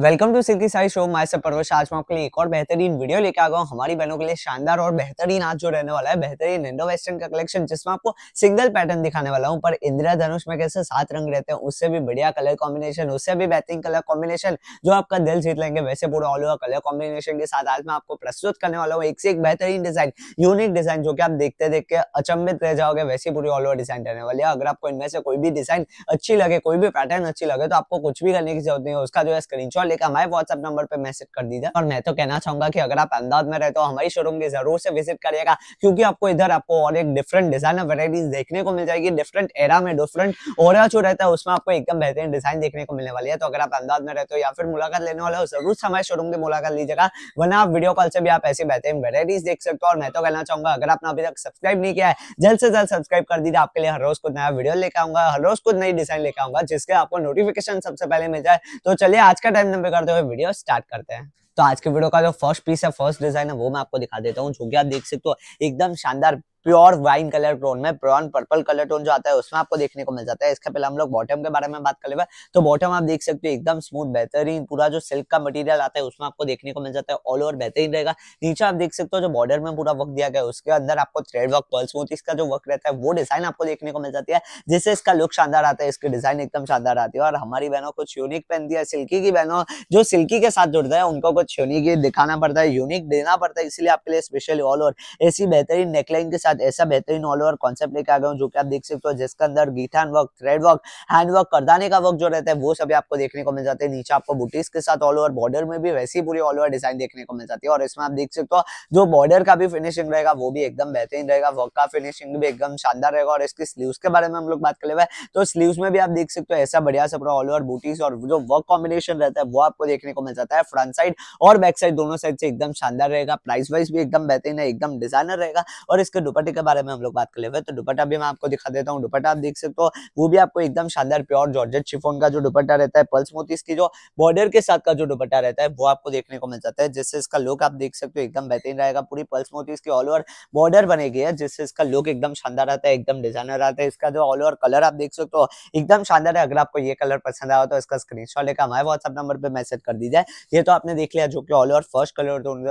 welcome to silky Sai show my सब परवश आज मैं आपके लिए एक और बेहतरीन वीडियो लेके आ गया हूँ हमारी बहनों के लिए शानदार और बेहतरीन आज जो रहने वाला है बेहतरीन इंडो वेस्टर्न का कलेक्शन जिसमें आपको सिंगल पैटर्न दिखाने वाला हूँ पर इंदिरा धनुष में कैसे सात रंग रहते हैं उससे भी बढ़िया कलर कॉम्बिनेशन उससे भी बेहतरीन कलर कॉम्बिनेशन जो आपका दिल जीत लेंगे वैसे पूरा ऑल ओवर कलर कॉम्बिनेशन के साथ आज मैं आपको प्रस्तुत करने वाला हूँ एक से एक बेहतरीन डिजाइन यूनिक डिजाइन जो कि आप देखते देखते अचंबित रह जाओगे वैसे पूरी ऑल ओवर डिजाइन रहने वाली है अगर आपको इनमें से कोई भी डिजाइन अच्छी लगे कोई भी पैटर्न अच्छी लगे तो आपको कुछ भी करने की जरूरत नहीं है उसका जो है स्क्रीनशॉट लेकर हमारे व्हाट्सएप नंबर पर मैसेज कर दीजिए और मैं तो कहना चाहूंगा कि अगर आप अहमदाबाद में रहते हो हमारी शोरूम की जरूर से विजिट करिएगा क्योंकि आपको इधर आपको और एक डिफरेंट डिजाइन वेराइटीज देखने को मिल जाएगी डिफरेंट एरा में डिफरेंट और जो रहता है उसमें आपको एकदम बेहतरीन डिजाइन देखने को मिलने वाली है तो अगर आप अहमदाबाद में रहते हो या फिर मुलाकात लेने वाले हो जरूर से हमारे शोरूम की मुलाकात लीजिएगा वरना आप वीडियो कॉल से भी आप ऐसी बेहतरीन वेराइटीज देख सकते हो और मैं तो कहना चाहूंगा अगर आपने अभी तक सब्सक्राइब नहीं किया है जल्द से जल्द सब्सक्राइब कर दीजिए आपके लिए हर रोज कुछ नया वीडियो लेकर आऊंगा हर रोज कुछ नई डिजाइन लेकर आऊंगा जिसके आपको नोटिफिकेशन सबसे पहले मिल जाए तो चलिए आज का टाइम नंबर करते हुए वीडियो स्टार्ट करते हैं तो आज के वीडियो का जो फर्स्ट पीस है फर्स्ट डिजाइन है वो मैं आपको दिखा देता हूँ जो कि आप देख सकते हो एकदम शानदार प्योर वाइन कलर टोन में प्रॉन पर्पल कलर टोन जो आता है उसमें आपको देखने को मिल जाता है इसका पहले हम लोग बॉटम के बारे में बात कर ले तो बॉटम आप देख सकते हो एकदम स्मूथ बेहतरीन पूरा जो सिल्क का मटेरियल आता है उसमें आपको देखने को मिल जाता है ऑल ओवर बेहतरीन रहेगा नीचे आप देख सकते हो जो बॉर्डर में पूरा वर्क दिया गया उसके अंदर आपको थ्रेड वर्क पर्ल स्मूथ इसका जो वर्क रहता है वो डिजाइन आपको देखने को मिल जाती है जिससे इसका लुक शानदार आता है इसके डिजाइन एकदम शानदार आती है और हमारी बहनों कुछ यूनिक पहन है सिल्की की बहनों जो सिल्की के साथ जुड़ता है उनको कुछ यूनिक दिखाना पड़ता है यूनिक देना पड़ता है इसलिए आपके लिए स्पेशल ऑल ओवर ऐसी बेहतरीन नेकलाइन के साथ साथ ऐसा बेहतरीन ऑल ओवर कॉन्सेप्ट लेके आ गया हूँ जो कि आप देख सकते हो जिसके अंदर गीठान work thread work hand work करदाने का वर्क जो रहता है वो सभी आपको देखने को मिल जाते हैं नीचे आपको बुटीज के साथ ऑल ओवर बॉर्डर में भी वैसी पूरी ऑल ओवर डिजाइन देखने को मिल जाती है और इसमें आप देख सकते हो जो बॉर्डर का भी फिनिशिंग रहेगा वो भी एकदम बेहतरीन रहेगा वर्क का फिनिशिंग भी एकदम शानदार रहेगा और इसके स्लीव के बारे में हम लोग बात कर ले तो स्लीव में भी आप देख सकते हो ऐसा बढ़िया सा ऑल ओवर बुटीज और जो वर्क कॉम्बिनेशन रहता है वो आपको देखने को मिल जाता है फ्रंट साइड और बैक साइड दोनों साइड से एकदम शानदार रहेगा प्राइस वाइज भी एकदम बेहतरीन है एकदम डिजाइनर रहेगा और इसके दोपहर दुपट्टे के बारे में हम लोग बात कर ले तो दुपट्टा भी मैं आपको दिखा देता हूँ दुपट्टा आप देख सकते हो वो भी आपको एकदम शानदार प्योर जॉर्ज शिफोन का जो दुपट्टा रहता है पल्स मोतीस की जो बॉर्डर के साथ का जो दुपट्टा रहता है वो आपको देखने को मिल जाता है जिससे इसका लुक आप देख सकते हो एकदम बेहतरीन रहेगा पूरी पल्स मोतीस की ऑल ओवर बॉर्डर बनेगी है जिससे इसका लुक एकदम शानदार आता है एकदम डिजाइनर आता है इसका जो ऑल ओवर कलर आप देख सकते हो एकदम शानदार है अगर आपको ये कलर पसंद आया तो इसका स्क्रीन शॉट लेकर हमारे व्हाट्सअप नंबर पर मैसेज कर दी जाए ये तो आपने देख लिया जो कि all over first colour tone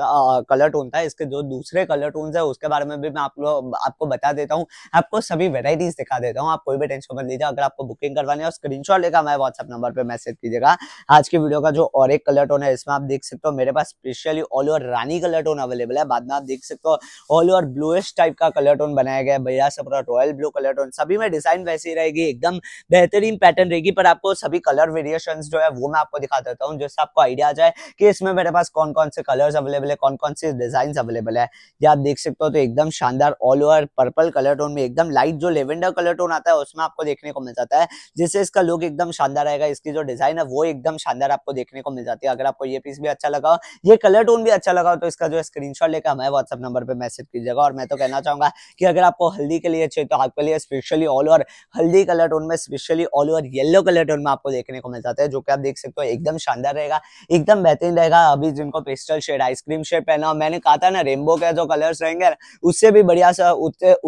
colour tone था इसके जो दूसरे कलर टोन है उसके बारे में भी मैं आप लोग आपको बता देता हूँ आपको सभी वेराइटीज दिखा देता हूँ आप कोई भी टेंशन मत लीजिए अगर आपको बुकिंग करवानी है स्क्रीन शॉट लेकर हमारे व्हाट्सअप नंबर पर मैसेज कीजिएगा आज की वीडियो का जो और एक कलर टोन है इसमें आप देख सकते हो मेरे पास स्पेशली ऑल ओवर रानी कलर टोन अवेलेबल है बाद में आप देख सकते हो ऑल ओवर ब्लूएस्ट टाइप का कलर टोन बनाया गया है भैया सपरा रॉयल ब्लू कलर टोन सभी में डिजाइन वैसी रहेगी एकदम बेहतरीन पैटर्न रहेगी पर आपको सभी कलर वेरिएशन जो है वो मैं आपको दिखा देता हूँ जिससे आपको आइडिया आ जाए कि इसमें मेरे पास कौन कौन से कलर्स अवेलेबल है कौन कौन से डिजाइन अवेलेबल है या आप देख सकते हो तो एकदम शानदार all over purple colour tone में एकदम लाइट जो लेवेंडर कलर टोन आता है उसमें आपको देखने को मिल जाता है जिससे इसका लुक एकदम शानदार आएगा इसकी जो डिजाइन है वो एकदम शानदार आपको देखने को मिल जाती है अगर आपको ये पीस भी अच्छा लगा ये कलर टोन भी अच्छा लगा तो इसका जो स्क्रीन लेकर हमारे व्हाट्सअप नंबर पर मैसेज कीजिएगा और मैं तो कहना चाहूंगा कि अगर आपको हल्दी के लिए चाहिए तो आपके लिए स्पेशली ऑल ओवर हल्दी कलर टोन में specially all over yellow colour tone में आपको देखने को मिल जाता है जो कि आप देख सकते हो एकदम शानदार रहेगा एकदम बेहतरीन रहेगा अभी जिनको पेस्टल शेड आइसक्रीम शेड पहना मैंने कहा था ना रेनबो के जो कलर्स रहेंगे उससे भी बढ़िया सा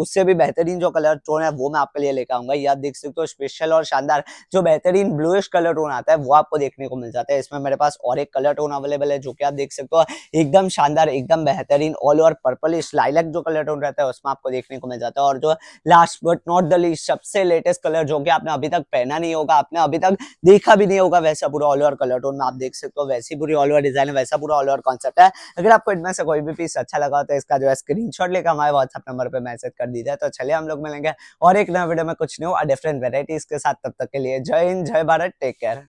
उससे भी बेहतरीन जो कलर टोन है वो मैं आपके लिए लेकर आऊंगा या देख सकते हो स्पेशल और शानदार जो बेहतरीन ब्लूश कलर टोन आता है वो आपको देखने को मिल जाता है इसमें मेरे पास और एक कलर टोन अवेलेबल है जो कि आप देख सकते हो एकदम शानदार एकदम बेहतरीन ऑल ओवर पर्पलिश लाइलक जो कलर टोन रहता है उसमें आपको देखने को मिल जाता है और जो last but not the least सबसे लेटेस्ट कलर जो कि आपने अभी तक पहना नहीं होगा आपने अभी तक देखा भी नहीं होगा वैसा पूरा ऑल ओवर कलर टोन में आप देख सकते हो वैसी पूरी ऑल ओवर डिजाइन है वैसा पूरा ऑल ओवर कॉन्सेप्ट है अगर आपको इनमें से कोई भी पीस अच्छा लगा तो इसका जो है स्क्रीन लेकर हमारे व्हाट्सएप नंबर नंबर पर मैसेज कर दीजिए तो चलिए हम लोग मिलेंगे और एक नया वीडियो में कुछ न्यू और डिफरेंट वेराइटीज के साथ तब तक के लिए जय हिंद जय भारत टेक केयर